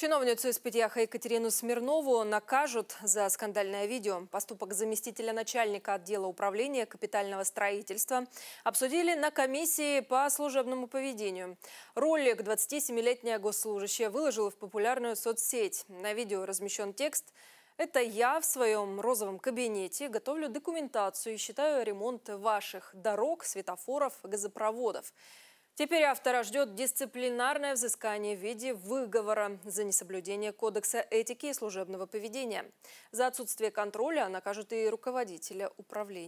Чиновницу из Петьяха Екатерину Смирнову накажут за скандальное видео. Поступок заместителя начальника отдела управления капитального строительства обсудили на комиссии по служебному поведению. Ролик 27-летняя госслужащая выложила в популярную соцсеть. На видео размещен текст «Это я в своем розовом кабинете готовлю документацию и считаю ремонт ваших дорог, светофоров, газопроводов». Теперь автора ждет дисциплинарное взыскание в виде выговора за несоблюдение кодекса этики и служебного поведения. За отсутствие контроля накажут и руководителя управления.